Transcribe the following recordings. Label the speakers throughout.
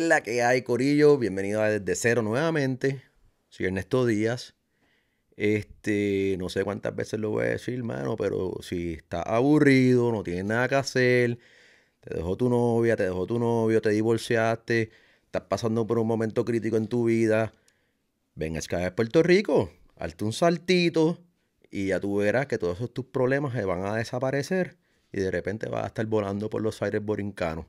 Speaker 1: la que hay, Corillo? Bienvenido a Desde Cero nuevamente. Soy Ernesto Díaz. Este, no sé cuántas veces lo voy a decir, hermano, pero si está aburrido, no tienes nada que hacer, te dejó tu novia, te dejó tu novio, te divorciaste, estás pasando por un momento crítico en tu vida, ven a Sky Puerto Rico, hazte un saltito y ya tú verás que todos esos tus problemas se van a desaparecer y de repente vas a estar volando por los aires borincanos.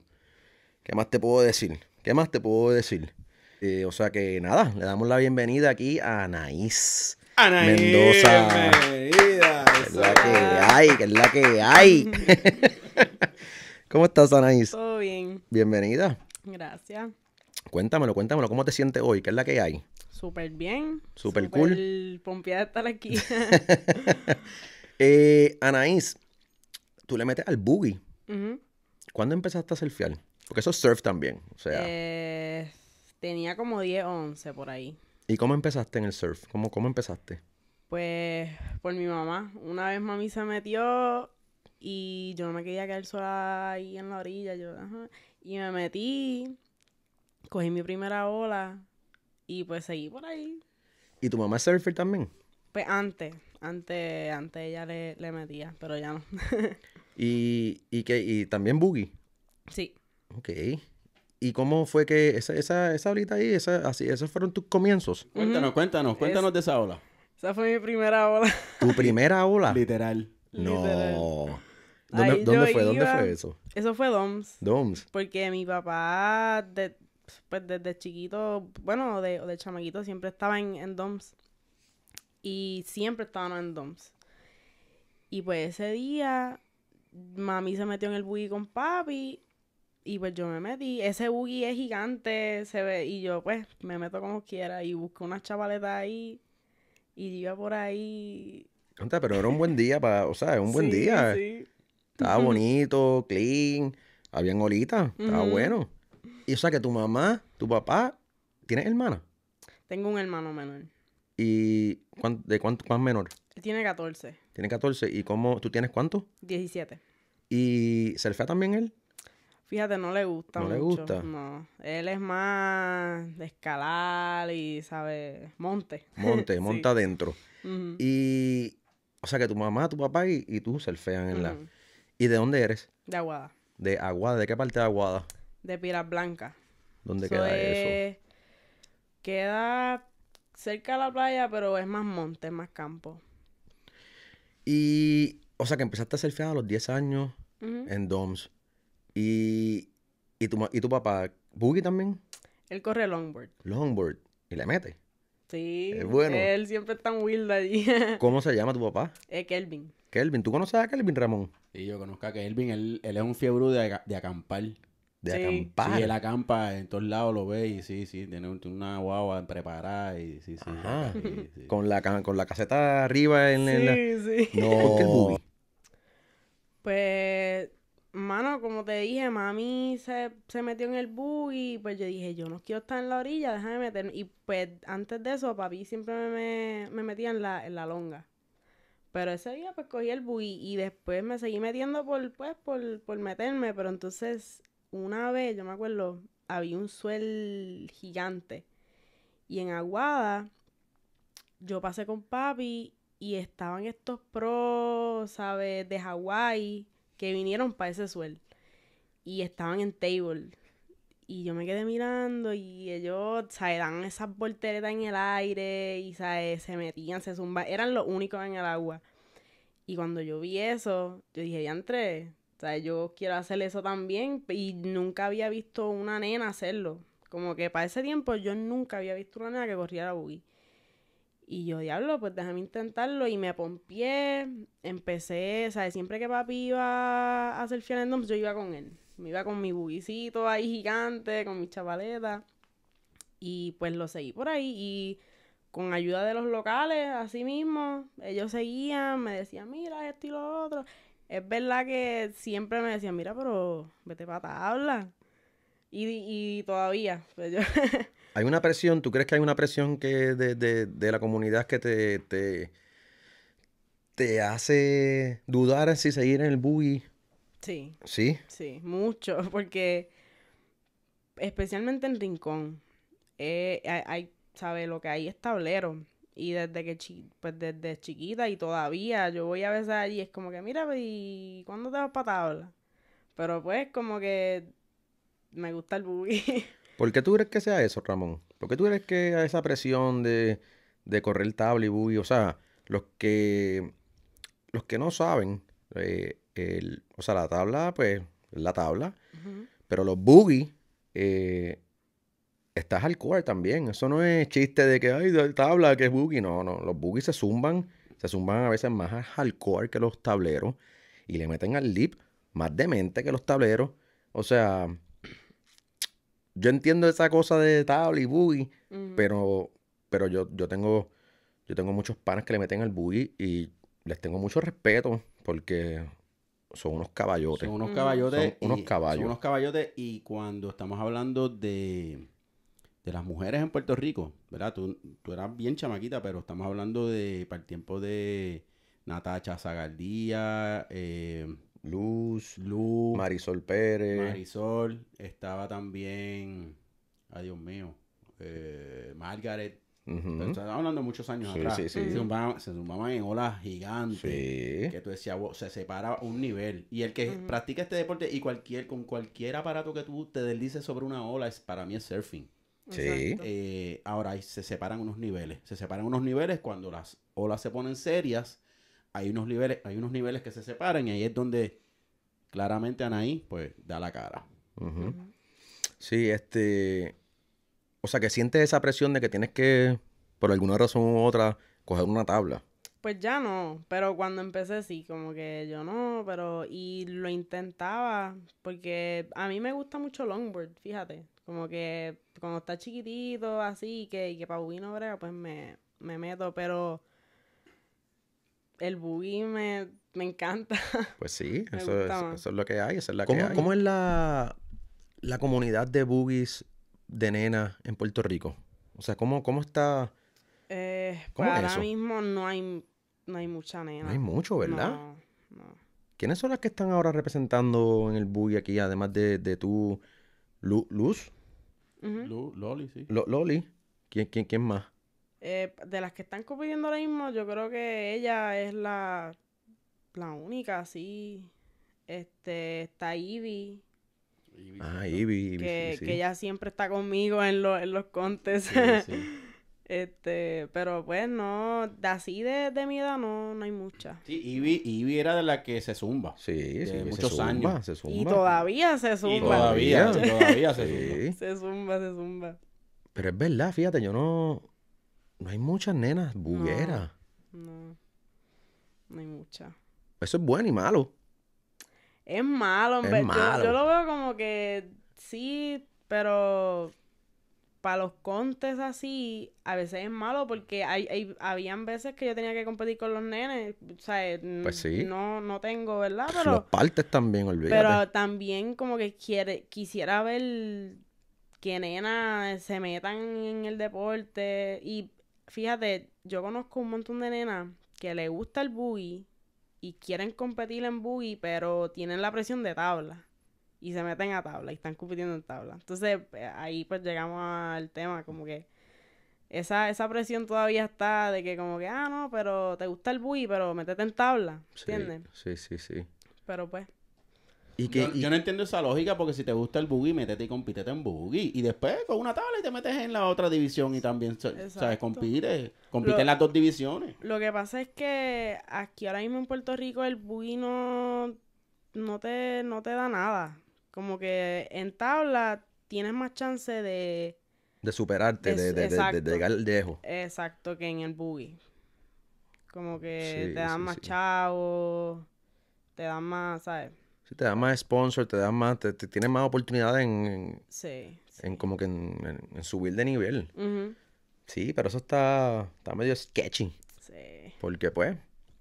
Speaker 1: ¿Qué más te puedo decir? ¿Qué más te puedo decir? Eh, o sea que nada, le damos la bienvenida aquí a Anaís. Anaís Mendoza. Bienvenida. es la que hay, que es la que hay. ¿Cómo estás, Anaís?
Speaker 2: Todo bien.
Speaker 1: Bienvenida.
Speaker 2: Gracias.
Speaker 1: Cuéntamelo, cuéntamelo, ¿cómo te sientes hoy? ¿Qué es la que hay?
Speaker 2: Súper bien.
Speaker 1: Súper cool.
Speaker 2: Pompeada de estar aquí.
Speaker 1: Eh, Anaís, tú le metes al boogie. ¿Cuándo empezaste a surfear? Porque eso es surf también. O sea.
Speaker 2: Eh, tenía como 10 o 11 por ahí.
Speaker 1: ¿Y cómo empezaste en el surf? ¿Cómo, cómo empezaste?
Speaker 2: Pues por mi mamá. Una vez mami se metió y yo no me quería quedar sola ahí en la orilla. Y me metí, cogí mi primera ola y pues seguí por ahí. ¿Y
Speaker 1: tu mamá es surfer también?
Speaker 2: Pues antes, antes, antes ella le, metía, pero ya no.
Speaker 1: ¿Y, y, ¿Y también boogie? Sí. Ok. ¿Y cómo fue que esa, esa, esa ahí, así, esos fueron tus comienzos?
Speaker 2: Cuéntanos,
Speaker 3: cuéntanos, cuéntanos de esa ola.
Speaker 2: Esa fue mi primera ola.
Speaker 1: ¿Tu primera ola? Literal. No. ¿Dónde, fue? ¿Dónde fue eso?
Speaker 2: Eso fue DOMS. DOMS. Porque mi papá, de, pues desde chiquito, bueno, de, de chamaquito, siempre estaba en, en DOMS. Y siempre estaban en DOMS. Y pues ese día, mami se metió en el buggy con papi y pues yo me metí, ese buggy es gigante, se ve, y yo pues me meto como quiera y busco una chavaleta ahí y iba por ahí.
Speaker 1: pero era un buen día para, o sea, era un buen día. Sí. Estaba bonito, clean, habían olitas, estaba bueno. Y o sea que tu mamá, tu papá, ¿tienes hermana?
Speaker 2: Tengo un hermano menor.
Speaker 1: ¿Y de cuánto más menor?
Speaker 2: Tiene 14.
Speaker 1: Tiene 14. ¿Y cómo? ¿Tú tienes cuánto? 17. ¿Y surfea también él?
Speaker 2: Fíjate, no le gusta ¿No le gusta? No. Él es más de escalar y, ¿sabes? Monte. Monte, monta
Speaker 1: adentro. Y, o sea, que tu mamá, tu papá y, tú surfean en la... ¿Y de dónde eres? De Aguada. ¿De Aguada? ¿De qué parte de Aguada?
Speaker 2: De Piras Blanca.
Speaker 1: ¿Dónde queda eso?
Speaker 2: Queda cerca de la playa, pero es más monte, más campo.
Speaker 1: Y, o sea, que empezaste a surfear a los 10 años en DOMS. Y, tu, papá, Boogie también.
Speaker 2: Él corre longboard.
Speaker 1: Longboard. Y le mete.
Speaker 2: Sí. Es bueno. Él siempre está wild allí.
Speaker 1: ¿Cómo se llama tu papá?
Speaker 2: Es Kelvin.
Speaker 1: Kelvin. ¿Tú conoces a Kelvin, Ramón?
Speaker 3: Sí, yo conozco a Kelvin. Él, es un fiebre de, de acampar.
Speaker 2: De acampar. Sí, él
Speaker 3: acampa en todos lados, lo ve y sí, sí, tiene una guagua preparada y sí, sí. Ajá. Con, la, con la caseta
Speaker 1: arriba en, sí, Sí, No. el boogie?
Speaker 2: Pues mano, como te dije, mami se, metió en el bui pues yo dije, yo no quiero estar en la orilla, déjame meterme. Y pues antes de eso, papi siempre me, me metía en la, la longa. Pero ese día pues cogí el bui y, después me seguí metiendo por, pues, por, por meterme. Pero entonces, una vez, yo me acuerdo, había un suel gigante. Y en Aguada, yo pasé con papi y estaban estos pros, ¿sabes? De Hawái que vinieron para ese suel. Y estaban en table. Y yo me quedé mirando y ellos, ¿sabes? Dan esas volteretas en el aire y, ¿sabes? Se metían, se zumba, Eran los únicos en el agua. Y cuando yo vi eso, yo dije, ya entré. ¿Sabes? Yo quiero hacer eso también. Y nunca había visto una nena hacerlo. Como que para ese tiempo yo nunca había visto una nena que corriera buggy. Y yo, diablo, pues déjame intentarlo. Y me pompié, empecé, ¿sabes? Siempre que papi iba a hacer Fianendoms, yo iba con él. Me iba con mi buguicito ahí gigante, con mi chavaleta. Y pues lo seguí por ahí. Y con ayuda de los locales, así mismo, ellos seguían, me decían, mira esto y lo otro. Es verdad que siempre me decían, mira, pero vete para tabla. Y, y todavía, pues yo
Speaker 1: Hay una presión, ¿tú crees que hay una presión que de, la comunidad que te, te, hace dudar si seguir en el boogie?
Speaker 2: Sí. ¿Sí? Sí, mucho, porque especialmente en Rincón, eh, hay, sabe, lo que hay es tablero. Y desde que pues desde chiquita y todavía yo voy a besar allí, es como que, mira, ¿y cuándo te vas para tabla? Pero pues como que me gusta el buggy.
Speaker 1: ¿Por qué tú crees que sea eso, Ramón? ¿Por qué tú crees que a esa presión de, de correr tabla y buggy, o sea, los que, los que no saben, eh, o sea, la tabla, pues, la tabla, pero los buggy eh, estás al también. Eso no es chiste de que, hay tabla, que es boogie. No, no, los buggy se zumban, se zumban a veces más al hardcore que los tableros y le meten al lip más demente que los tableros. O sea, yo entiendo esa cosa de tabla y buggy pero, pero yo, yo tengo yo tengo muchos panas que le meten al buggy y les tengo mucho respeto porque son unos caballotes. Son unos caballotes. Son unos
Speaker 3: caballotes y cuando estamos hablando de, las mujeres en Puerto Rico, ¿verdad? Tú, tú eras bien chamaquita, pero estamos hablando de, para el tiempo de Natacha Zagardía, eh, Luz, Luz, Marisol Pérez. Marisol, estaba también, ay Dios mío, eh, Margaret. Uh hablando muchos años atrás. Se, zumbaban, en olas gigantes. Que tú decías, se separa un nivel. Y el que practica este deporte y cualquier, con cualquier aparato que tú te deslices sobre una ola, es, para mí es surfing.
Speaker 1: Sí. Eh,
Speaker 3: ahora se separan unos niveles. Se separan unos niveles cuando las olas se ponen serias hay unos niveles, hay unos niveles que se separan y ahí es donde claramente Anaí pues da la cara.
Speaker 1: Sí, este, o sea que sientes esa presión de que tienes que, por alguna razón u otra, coger una tabla.
Speaker 2: Pues ya no, pero cuando empecé sí, como que yo no, pero y lo intentaba porque a mí me gusta mucho longboard, fíjate, como que cuando está chiquitito así que, que vino brega, pues me, me meto, pero el boogie me, encanta. Pues
Speaker 1: sí, eso es, lo que hay, es la ¿Cómo, es la, comunidad de boogies de nena en Puerto Rico? O sea, ¿cómo, cómo está...?
Speaker 2: Eh, pues ahora mismo no hay, hay mucha nena. No hay mucho, ¿verdad? No,
Speaker 1: ¿Quiénes son las que están ahora representando en el boogie aquí, además de, de tú? ¿Luz?
Speaker 2: Loli, sí.
Speaker 1: Loli. ¿Quién, quién, quién más?
Speaker 2: Eh, de las que están compitiendo ahora mismo, yo creo que ella es la, la única, sí. Este, está Ivy.
Speaker 1: ah, Ivy, que, que ella
Speaker 2: siempre está conmigo en, en los contes. Sí, Este, pero pues no, así de, de mi edad no, no hay mucha.
Speaker 3: Sí, Ivy, era de la que se zumba. Sí, sí, muchos años. Se zumba. Y todavía se zumba. Y todavía, todavía se zumba.
Speaker 2: Se zumba, se zumba.
Speaker 1: Pero es verdad, fíjate, yo no, no hay muchas nenas bugueras.
Speaker 2: No, no, hay muchas.
Speaker 1: Eso es bueno y malo.
Speaker 2: Es malo, hombre. Es malo. Yo, lo veo como que sí, pero para los contes así, a veces es malo porque hay, habían veces que yo tenía que competir con los nenes. O sea, eh, pues no, tengo, ¿verdad? Pero, los
Speaker 1: partes también, olvídate. Pero
Speaker 2: también como que quiere, quisiera ver que nenas se metan en el deporte y fíjate, yo conozco un montón de nenas que le gusta el buggy y quieren competir en buggy pero tienen la presión de tabla. Y se meten a tabla y están compitiendo en tabla. Entonces, pues, ahí pues llegamos al tema, como que esa, presión todavía está de que como que, ah, no, pero te gusta el buggy pero métete en tabla, ¿entiendes?
Speaker 3: sí, sí. sí. Pero pues, y que, yo, no entiendo esa lógica porque si te gusta el boogie, métete y compítete en boogie. Y después con una tabla y te metes en la otra división y también, ¿sabes? Compite. Compite en las dos divisiones.
Speaker 2: Lo que pasa es que aquí ahora mismo en Puerto Rico el boogie no, no, te, no te da nada. Como que en tabla tienes más chance de...
Speaker 1: De superarte, de, de, de, llegar lejos.
Speaker 2: Exacto, que en el boogie. Como que te dan más sí. chavos, te dan más, ¿sabes?
Speaker 1: si te da más sponsor, te da más, te, tienes más oportunidad en, sí, en como que en, subir de
Speaker 2: nivel.
Speaker 1: Sí, pero eso está, está medio sketchy. Sí. Porque pues,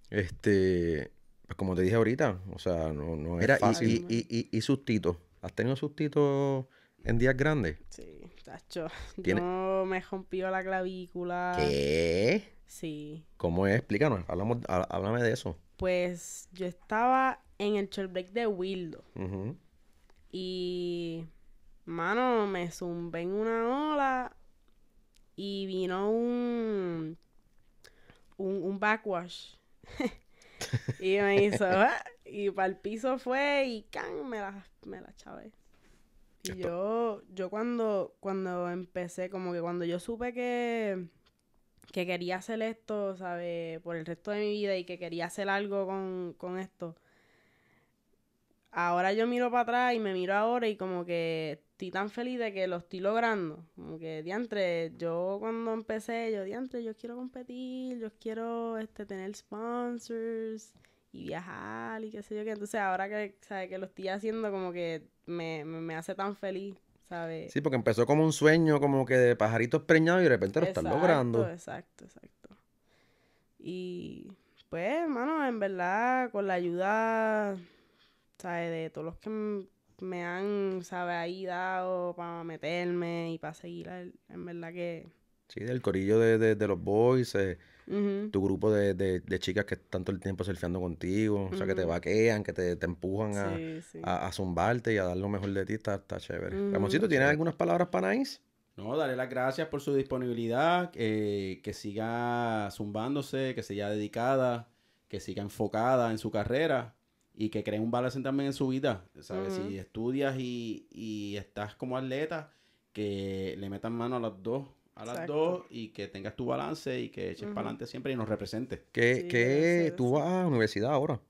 Speaker 1: este, pues, como te dije ahorita, o sea, no, no era fácil. Y, y, y, ¿Has tenido sustito en días grandes?
Speaker 2: Sí, tacho. ¿Tiene? me rompió la clavícula.
Speaker 1: ¿Qué?
Speaker 2: Sí.
Speaker 1: ¿Cómo es? Explícanos, háblame de eso
Speaker 2: pues yo estaba en el short break de Wildo. Y, mano, me zumbé en una ola y vino un, un, backwash. y me hizo, ah, y para el piso fue y can, me la, me la chavé. Y yo, yo cuando, cuando empecé, como que cuando yo supe que, que quería hacer esto, ¿sabes? Por el resto de mi vida y que quería hacer algo con, esto. Ahora yo miro para atrás y me miro ahora y como que estoy tan feliz de que lo estoy logrando. Como que, diantre, yo cuando empecé, yo, diantre, yo quiero competir, yo quiero este, tener sponsors y viajar y qué sé yo qué. Entonces ahora que, ¿sabes? que lo estoy haciendo como que me, me hace tan feliz Sí, porque
Speaker 1: empezó como un sueño, como que de pajaritos preñados y de repente lo están logrando.
Speaker 2: Exacto, exacto. Y pues, hermano, en verdad, con la ayuda, ¿sabes? De todos los que me han, ¿sabes? Ahí dado para meterme y para seguir, en verdad que
Speaker 1: Sí, del corillo de, los boys, eh, tu grupo de, chicas que están todo el tiempo surfeando contigo, o sea, que te vaquean, que te, empujan a, zumbarte y a dar lo mejor de ti, está, está chévere. ¿tienes algunas palabras para Nice?
Speaker 3: No, darle las gracias por su disponibilidad, eh, que siga zumbándose, que siga dedicada, que siga enfocada en su carrera y que cree un balance también en su vida. ¿Sabes? Si estudias y, y estás como atleta, que le metan mano a las dos a las dos y que tengas tu balance y que eches para adelante siempre y nos represente.
Speaker 1: ¿Qué? tú vas a la universidad ahora.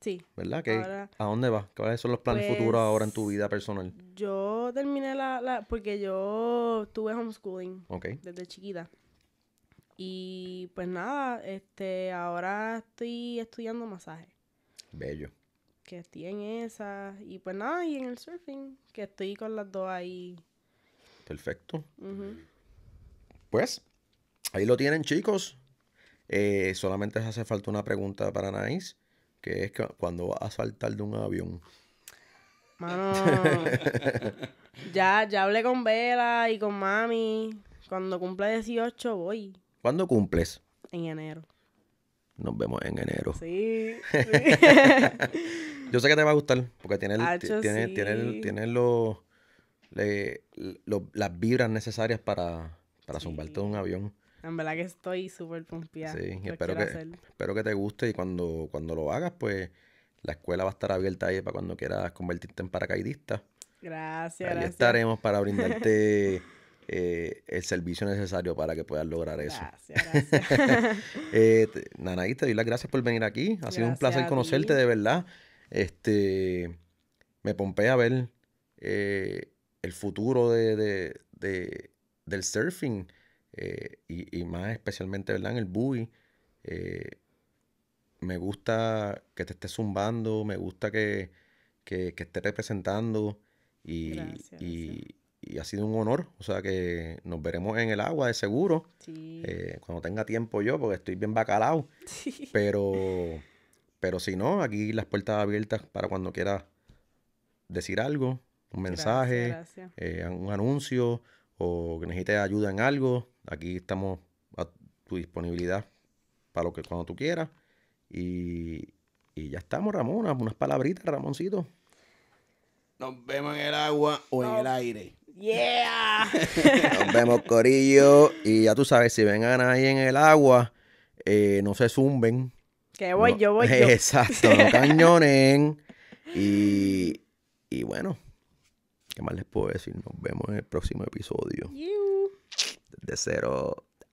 Speaker 1: Sí. ¿Verdad? ¿A dónde vas? ¿Cuáles son los planes pues, futuros ahora en tu vida personal?
Speaker 2: Yo terminé la, porque yo tuve homeschooling Ok. desde chiquita. Y pues nada, este, ahora estoy estudiando masaje. Bello. Que estoy en esa. Y pues nada, y en el surfing, que estoy con las dos ahí. Perfecto. Uh
Speaker 1: pues, ahí lo tienen, chicos. Eh, solamente hace falta una pregunta para Nice, que es cuando vas a saltar de un avión.
Speaker 2: Mano, ya, ya hablé con Vela y con mami. Cuando cumple 18 voy.
Speaker 1: ¿Cuándo cumples? En enero. Nos vemos en enero. Sí.
Speaker 2: Yo sé que te va a gustar, porque tiene, tiene,
Speaker 1: las vibras necesarias para, para zumbarte de un avión.
Speaker 2: En verdad que estoy súper pompeada. Sí, espero que, espero
Speaker 1: que te guste y cuando, cuando lo hagas, pues la escuela va a estar abierta ahí para cuando quieras convertirte en paracaidista.
Speaker 2: Gracias, estaremos para brindarte
Speaker 1: eh, el servicio necesario para que puedas lograr eso. Gracias,
Speaker 2: gracias.
Speaker 1: Eh, Nanaí, te doy las gracias por venir aquí. Ha sido un placer conocerte, de verdad. Este, me a ver eh, el futuro de del surfing eh, y, más especialmente ¿verdad? en el buoy. Eh, me gusta que te estés zumbando, me gusta que, que, estés representando y, y, ha sido un honor. O sea que nos veremos en el agua de seguro eh, cuando tenga tiempo yo, porque estoy bien bacalao. Pero, pero si no, aquí las puertas abiertas para cuando quieras decir algo, un mensaje, un anuncio o que necesites ayuda en algo, aquí estamos a tu disponibilidad para lo que cuando tú quieras. Y, ya estamos, Ramón. Unas palabritas, Ramoncito.
Speaker 3: Nos vemos en el agua o en el aire. Yeah. Nos
Speaker 1: vemos, Corillo. Y ya tú sabes, si vengan ahí en el agua, eh, no se zumben.
Speaker 2: Que voy yo, voy Exacto, no
Speaker 1: cañonen. y bueno. ¿Qué más les puedo decir? Nos vemos en el próximo episodio. You. Desde cero.